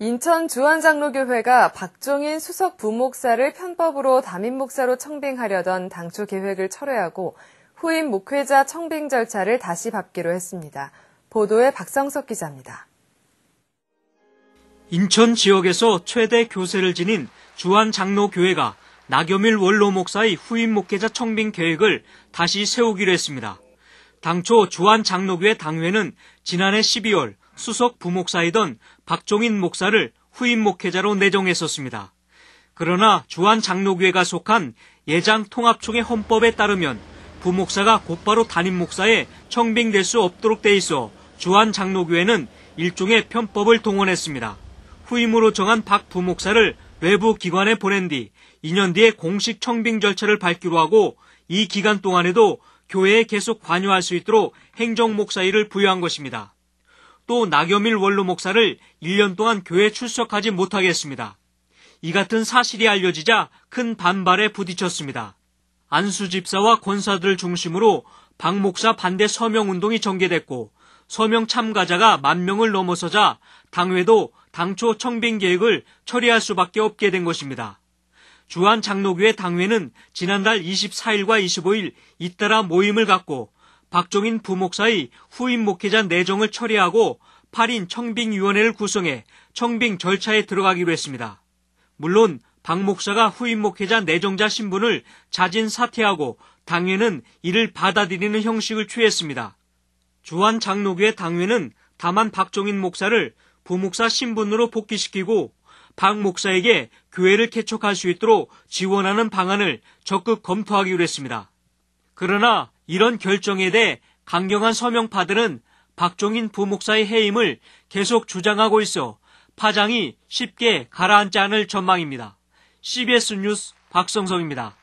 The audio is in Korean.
인천 주한장로교회가 박종인 수석 부목사를 편법으로 담임 목사로 청빙하려던 당초 계획을 철회하고 후임 목회자 청빙 절차를 다시 밟기로 했습니다. 보도에 박성석 기자입니다. 인천 지역에서 최대 교세를 지닌 주한장로교회가 나겸일 원로 목사의 후임 목회자 청빙 계획을 다시 세우기로 했습니다. 당초 주한장로교회 당회는 지난해 12월 수석 부목사이던 박종인 목사를 후임 목회자로 내정했었습니다. 그러나 주한 장로교회가 속한 예장 통합총회 헌법에 따르면 부목사가 곧바로 담임 목사에 청빙될 수 없도록 돼 있어 주한 장로교회는 일종의 편법을 동원했습니다. 후임으로 정한 박 부목사를 외부 기관에 보낸 뒤 2년 뒤에 공식 청빙 절차를 밟기로 하고 이 기간 동안에도 교회에 계속 관여할 수 있도록 행정 목사 일을 부여한 것입니다. 또 나겸일 원로 목사를 1년 동안 교회 출석하지 못하게 했습니다. 이 같은 사실이 알려지자 큰 반발에 부딪혔습니다. 안수 집사와 권사들 중심으로 박 목사 반대 서명 운동이 전개됐고 서명 참가자가 만 명을 넘어서자 당회도 당초 청빙 계획을 처리할 수밖에 없게 된 것입니다. 주한 장로교회 당회는 지난달 24일과 25일 잇따라 모임을 갖고 박종인 부목사의 후임 목회자 내정을 처리하고 8인 청빙위원회를 구성해 청빙 절차에 들어가기로 했습니다. 물론 박 목사가 후임 목회자 내정자 신분을 자진 사퇴하고 당회는 이를 받아들이는 형식을 취했습니다. 주한 장로교회 당회는 다만 박종인 목사를 부목사 신분으로 복귀시키고 박 목사에게 교회를 개척할 수 있도록 지원하는 방안을 적극 검토하기로 했습니다. 그러나 이런 결정에 대해 강경한 서명파들은 박종인 부목사의 해임을 계속 주장하고 있어 파장이 쉽게 가라앉지 않을 전망입니다. CBS 뉴스 박성성입니다.